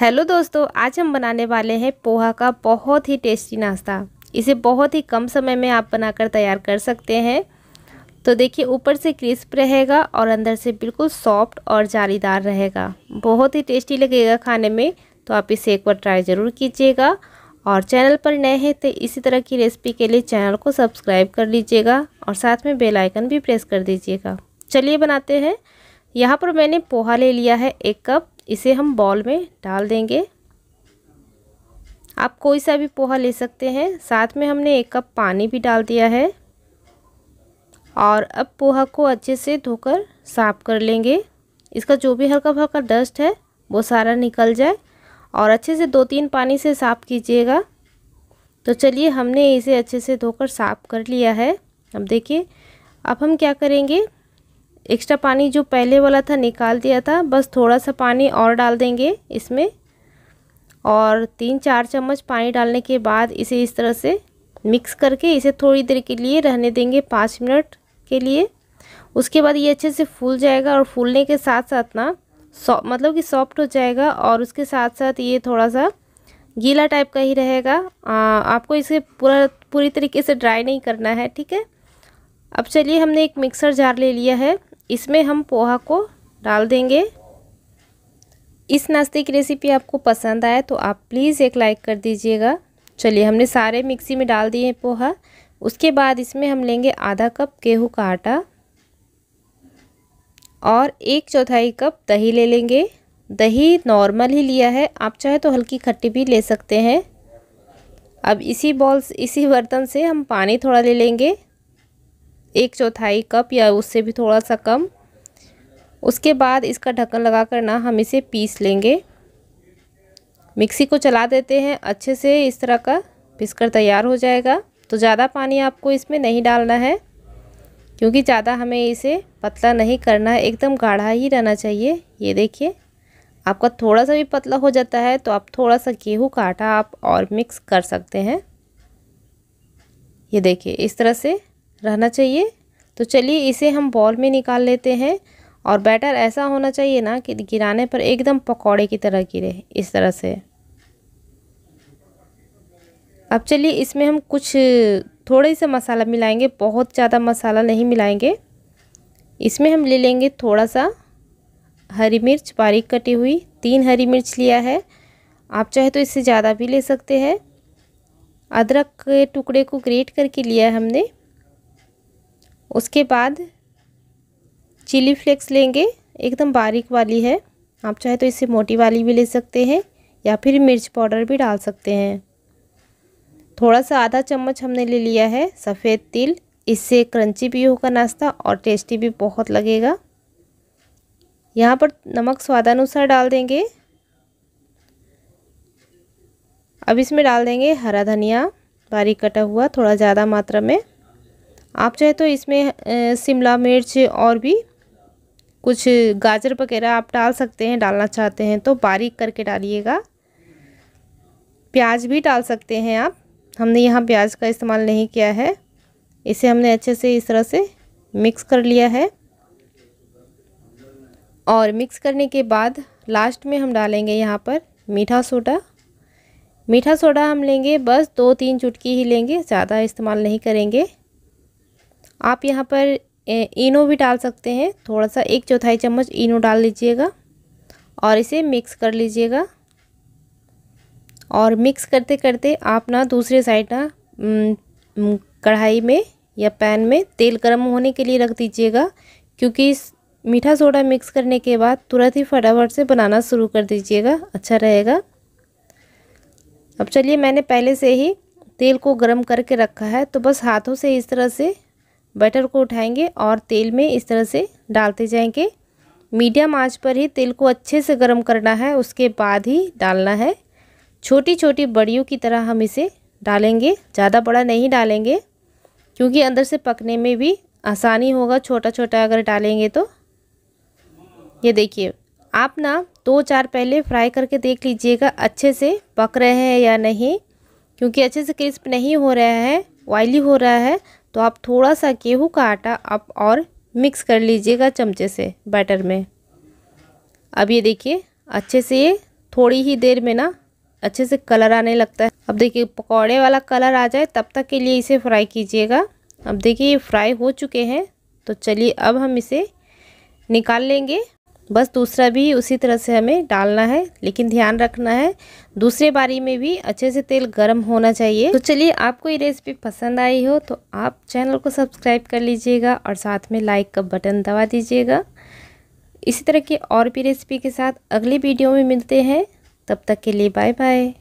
hello दोस्तों आज हम बनाने वाले हैं पोहा का बहुत ही टेस्टी नाश्ता इसे बहुत ही कम समय में आप बनाकर तैयार कर सकते हैं तो देखिए ऊपर से क्रिस्प रहेगा और अंदर से बिल्कुल सॉफ्ट और जालीदार रहेगा बहुत ही टेस्टी लगेगा खाने में तो आप इसे एक बार ट्राई ज़रूर कीजिएगा और चैनल पर नए हैं तो इसी तरह की रेसिपी के लिए चैनल को सब्सक्राइब कर लीजिएगा और साथ में बेल आइकन भी प्रेस कर दीजिएगा चलिए बनाते हैं यहाँ पर मैंने पोहा ले लिया है एक कप इसे हम बॉल में डाल देंगे आप कोई सा भी पोहा ले सकते हैं साथ में हमने एक कप पानी भी डाल दिया है और अब पोहा को अच्छे से धोकर साफ कर लेंगे इसका जो भी हल्का हल्का डस्ट है वो सारा निकल जाए और अच्छे से दो तीन पानी से साफ़ कीजिएगा तो चलिए हमने इसे अच्छे से धोकर साफ़ कर लिया है अब देखिए अब हम क्या करेंगे एक्स्ट्रा पानी जो पहले वाला था निकाल दिया था बस थोड़ा सा पानी और डाल देंगे इसमें और तीन चार चम्मच पानी डालने के बाद इसे इस तरह से मिक्स करके इसे थोड़ी देर के लिए रहने देंगे पाँच मिनट के लिए उसके बाद ये अच्छे से फूल जाएगा और फूलने के साथ साथ ना सॉ मतलब कि सॉफ्ट हो जाएगा और उसके साथ साथ ये थोड़ा सा गीला टाइप का ही रहेगा आ, आपको इसे पूरा पूरी तरीके से ड्राई नहीं करना है ठीक है अब चलिए हमने एक मिक्सर जार ले लिया है इसमें हम पोहा को डाल देंगे इस नाश्ते की रेसिपी आपको पसंद आए तो आप प्लीज़ एक लाइक कर दीजिएगा चलिए हमने सारे मिक्सी में डाल दिए पोहा उसके बाद इसमें हम लेंगे आधा कप गेहूँ का आटा और एक चौथाई कप दही ले लेंगे दही नॉर्मल ही लिया है आप चाहे तो हल्की खट्टी भी ले सकते हैं अब इसी बॉल्स इसी बर्तन से हम पानी थोड़ा ले लेंगे एक चौथाई कप या उससे भी थोड़ा सा कम उसके बाद इसका ढक्कन लगा कर ना हम इसे पीस लेंगे मिक्सी को चला देते हैं अच्छे से इस तरह का पिसकर तैयार हो जाएगा तो ज़्यादा पानी आपको इसमें नहीं डालना है क्योंकि ज़्यादा हमें इसे पतला नहीं करना है एकदम गाढ़ा ही रहना चाहिए ये देखिए आपका थोड़ा सा भी पतला हो जाता है तो आप थोड़ा सा गेहूँ का आटा आप और मिक्स कर सकते हैं ये देखिए इस तरह से रहना चाहिए तो चलिए इसे हम बॉल में निकाल लेते हैं और बैटर ऐसा होना चाहिए ना कि गिराने पर एकदम पकौड़े की तरह गिरे इस तरह से अब चलिए इसमें हम कुछ थोड़े से मसाला मिलाएंगे बहुत ज़्यादा मसाला नहीं मिलाएंगे इसमें हम ले लेंगे थोड़ा सा हरी मिर्च बारीक कटी हुई तीन हरी मिर्च लिया है आप चाहे तो इससे ज़्यादा भी ले सकते हैं अदरक के टुकड़े को ग्रेट करके लिया है हमने उसके बाद चिली फ्लेक्स लेंगे एकदम बारीक वाली है आप चाहे तो इसे मोटी वाली भी ले सकते हैं या फिर मिर्च पाउडर भी डाल सकते हैं थोड़ा सा आधा चम्मच हमने ले लिया है सफ़ेद तिल इससे क्रंची भी होगा नाश्ता और टेस्टी भी बहुत लगेगा यहाँ पर नमक स्वादानुसार डाल देंगे अब इसमें डाल देंगे हरा धनिया बारीक कटा हुआ थोड़ा ज़्यादा मात्रा में आप चाहे तो इसमें शिमला मिर्च और भी कुछ गाजर वगैरह आप डाल सकते हैं डालना चाहते हैं तो बारीक करके डालिएगा प्याज भी डाल सकते हैं आप हमने यहाँ प्याज का इस्तेमाल नहीं किया है इसे हमने अच्छे से इस तरह से मिक्स कर लिया है और मिक्स करने के बाद लास्ट में हम डालेंगे यहाँ पर मीठा सोडा मीठा सोडा हम लेंगे बस दो तीन चुटकी ही लेंगे ज़्यादा इस्तेमाल नहीं करेंगे आप यहाँ पर इनो भी डाल सकते हैं थोड़ा सा एक चौथाई चम्मच इनो डाल लीजिएगा और इसे मिक्स कर लीजिएगा और मिक्स करते करते आप ना दूसरे साइड ना कढ़ाई में या पैन में तेल गर्म होने के लिए रख दीजिएगा क्योंकि इस मीठा सोडा मिक्स करने के बाद तुरंत ही फटाफट से बनाना शुरू कर दीजिएगा अच्छा रहेगा अब चलिए मैंने पहले से ही तेल को गर्म करके रखा है तो बस हाथों से इस तरह से बैटर को उठाएंगे और तेल में इस तरह से डालते जाएंगे मीडियम आंच पर ही तेल को अच्छे से गर्म करना है उसके बाद ही डालना है छोटी छोटी बड़ियों की तरह हम इसे डालेंगे ज़्यादा बड़ा नहीं डालेंगे क्योंकि अंदर से पकने में भी आसानी होगा छोटा छोटा अगर डालेंगे तो ये देखिए आप ना दो चार पहले फ्राई करके देख लीजिएगा अच्छे से पक रहे हैं या नहीं क्योंकि अच्छे से क्रिस्प नहीं हो रहा है ऑयली हो रहा है तो आप थोड़ा सा गेहूँ का आटा आप और मिक्स कर लीजिएगा चमचे से बैटर में अब ये देखिए अच्छे से ये थोड़ी ही देर में ना अच्छे से कलर आने लगता है अब देखिए पकौड़े वाला कलर आ जाए तब तक के लिए इसे फ्राई कीजिएगा अब देखिए ये फ्राई हो चुके हैं तो चलिए अब हम इसे निकाल लेंगे बस दूसरा भी उसी तरह से हमें डालना है लेकिन ध्यान रखना है दूसरे बारी में भी अच्छे से तेल गर्म होना चाहिए तो चलिए आपको ये रेसिपी पसंद आई हो तो आप चैनल को सब्सक्राइब कर लीजिएगा और साथ में लाइक का बटन दबा दीजिएगा इसी तरह की और भी रेसिपी के साथ अगली वीडियो में मिलते हैं तब तक के लिए बाय बाय